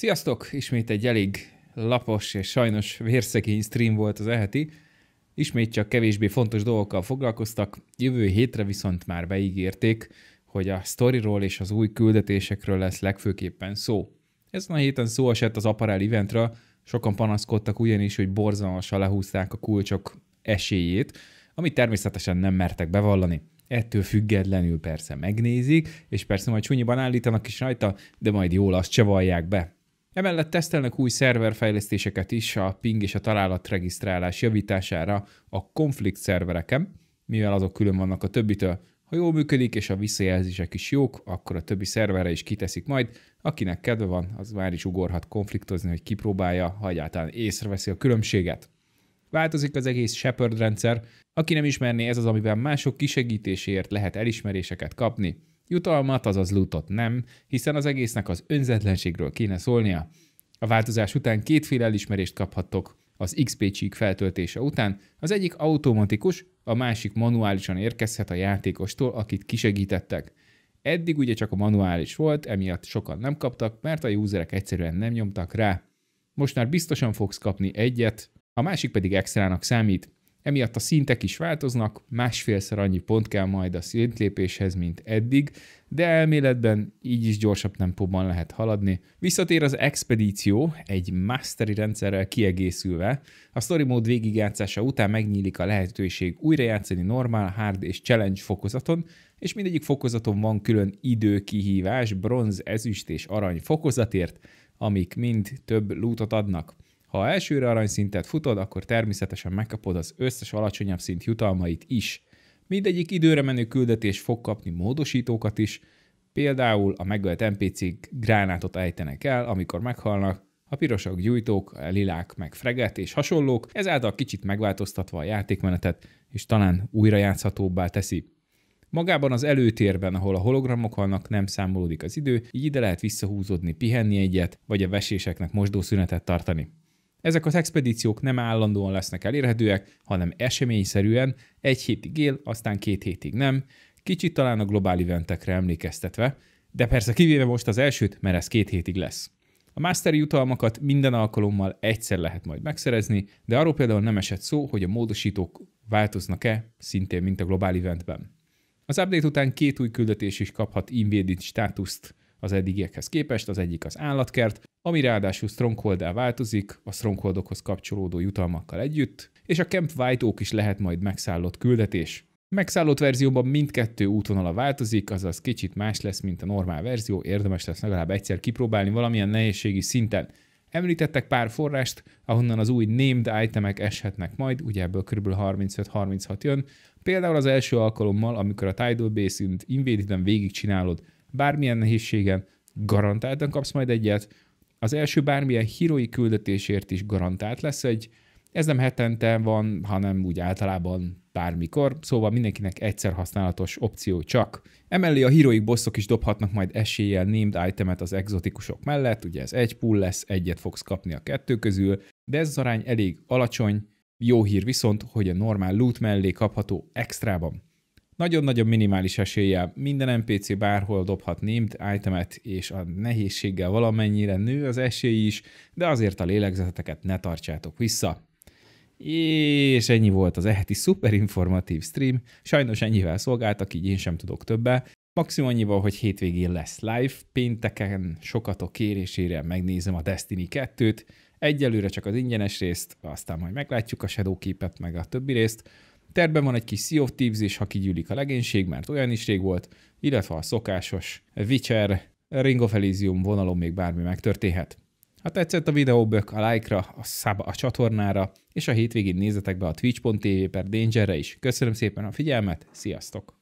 Sziasztok! Ismét egy elég lapos és sajnos vérszegény stream volt az eheti. Ismét csak kevésbé fontos dolgokkal foglalkoztak, jövő hétre viszont már beígérték, hogy a storyról és az új küldetésekről lesz legfőképpen szó. Ezen a héten szó esett az Apparel eventra, sokan panaszkodtak ugyanis, hogy borzalmasan lehúzták a kulcsok esélyét, amit természetesen nem mertek bevallani ettől függetlenül persze megnézik, és persze majd csúnyiban állítanak is rajta, de majd jól azt csavallják be. Emellett tesztelnek új szerverfejlesztéseket is a ping és a találat regisztrálás javítására a konflikt szervereken, mivel azok külön vannak a többitől. Ha jól működik és a visszajelzések is jók, akkor a többi szerverre is kiteszik majd. Akinek kedve van, az már is ugorhat konfliktozni, hogy kipróbálja, ha egyáltalán észreveszi a különbséget. Változik az egész Shepard rendszer. Aki nem ismerné, ez az, amiben mások kisegítéséért lehet elismeréseket kapni. Jutalmat, azaz lootot nem, hiszen az egésznek az önzetlenségről kéne szólnia. A változás után kétféle elismerést kaphattok az XP csík feltöltése után, az egyik automatikus, a másik manuálisan érkezhet a játékostól, akit kisegítettek. Eddig ugye csak a manuális volt, emiatt sokan nem kaptak, mert a userek egyszerűen nem nyomtak rá. Most már biztosan fogsz kapni egyet, a másik pedig extrának számít. Emiatt a szintek is változnak, másfélszer annyi pont kell majd a szintlépéshez, mint eddig, de elméletben így is gyorsabb tempóban lehet haladni. Visszatér az expedíció, egy mastery rendszerrel kiegészülve. A story mód végigjátszása után megnyílik a lehetőség újrajátszani normál, hard és challenge fokozaton, és mindegyik fokozaton van külön időkihívás, bronz, ezüst és arany fokozatért, amik mind több lootot adnak. Ha elsőre arany futod, akkor természetesen megkapod az összes alacsonyabb szint jutalmait is. Mindegyik időre menő küldetés fog kapni módosítókat is, például a megölt NPC-k gránátot ejtenek el, amikor meghalnak, a pirosak gyújtók, a lilák meg freget és hasonlók, ezáltal kicsit megváltoztatva a játékmenetet, és talán újra játszhatóbbá teszi. Magában az előtérben, ahol a hologramok vannak, nem számolódik az idő, így ide lehet visszahúzódni, pihenni egyet, vagy a veséseknek mosdószünetet tartani. Ezek az expedíciók nem állandóan lesznek elérhetőek, hanem eseményszerűen egy hétig él, aztán két hétig nem, kicsit talán a globál eventekre emlékeztetve, de persze kivéve most az elsőt, mert ez két hétig lesz. A Master jutalmakat minden alkalommal egyszer lehet majd megszerezni, de arról például nem esett szó, hogy a módosítók változnak-e, szintén mint a globál eventben. Az update után két új küldetés is kaphat Invaded státuszt, az eddigiekhez képest, az egyik az állatkert, ami ráadásul stronghold változik a strongholdokhoz kapcsolódó jutalmakkal együtt, és a Camp White Oak is lehet majd megszállott küldetés. Megszállott verzióban mindkettő útvonala változik, azaz kicsit más lesz, mint a normál verzió, érdemes lesz legalább egyszer kipróbálni valamilyen nehézségi szinten. Említettek pár forrást, ahonnan az új named itemek eshetnek majd, ugye ebből kb. 35-36 jön. Például az első alkalommal, amikor a Tidal Basin-t invaded végigcsinálod, bármilyen nehézségen garantáltan kapsz majd egyet, az első bármilyen hírói küldetésért is garantált lesz egy, ez nem hetente van, hanem úgy általában bármikor, szóval mindenkinek egyszer használatos opció csak. Emellé a heroik bosszok is dobhatnak majd eséllyel named itemet az exotikusok mellett, ugye ez egy pull lesz, egyet fogsz kapni a kettő közül, de ez az arány elég alacsony, jó hír viszont, hogy a normál loot mellé kapható extrában nagyon-nagyon minimális eséllyel minden NPC bárhol dobhat named itemet, és a nehézséggel valamennyire nő az esély is, de azért a lélegzeteteket ne tartsátok vissza. És ennyi volt az eheti informatív stream. Sajnos ennyivel szolgáltak, így én sem tudok többe. Maximum annyival, hogy hétvégén lesz live, pénteken sokatok kérésére megnézem a Destiny 2-t, egyelőre csak az ingyenes részt, aztán majd meglátjuk a Shadow képet, meg a többi részt, Terben van egy kis Sea of Thieves is, ha kigyűlik a legénység, mert olyan is rég volt, illetve a szokásos Witcher, Ring of Elysium vonalon még bármi megtörténhet. Ha tetszett a bök a like-ra, a szab a csatornára, és a hétvégén nézzetek be a twitch.tv per Dangerre is. Köszönöm szépen a figyelmet, sziasztok!